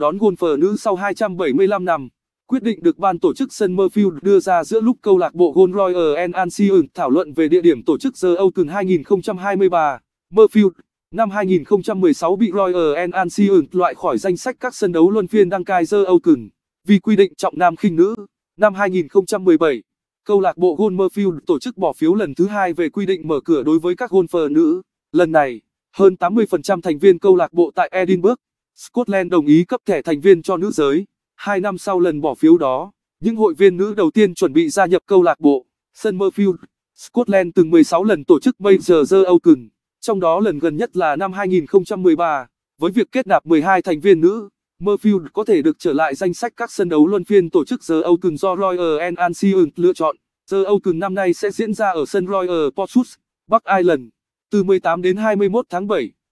đón golfer nữ sau 275 năm. Quyết định được ban tổ chức sân Merfield đưa ra giữa lúc câu lạc bộ Golf Royal Anseon thảo luận về địa điểm tổ chức The Open 2023. Merfield, năm 2016 bị Royal Anseon loại khỏi danh sách các sân đấu luân phiên đăng cai The Open vì quy định trọng nam khinh nữ. Năm 2017, câu lạc bộ Golf Merfield tổ chức bỏ phiếu lần thứ hai về quy định mở cửa đối với các golfer nữ. Lần này, hơn 80% thành viên câu lạc bộ tại Edinburgh Scotland đồng ý cấp thẻ thành viên cho nữ giới. Hai năm sau lần bỏ phiếu đó, những hội viên nữ đầu tiên chuẩn bị gia nhập câu lạc bộ Sân Summerfield. Scotland từng 16 lần tổ chức Major The Oaken, trong đó lần gần nhất là năm 2013, với việc kết nạp 12 thành viên nữ. Murfield có thể được trở lại danh sách các sân đấu luân phiên tổ chức The Oaken do Royal and Ancient lựa chọn. The Oaken năm nay sẽ diễn ra ở sân Royal Portsmouth, Bắc Ireland, từ 18 đến 21 tháng 7.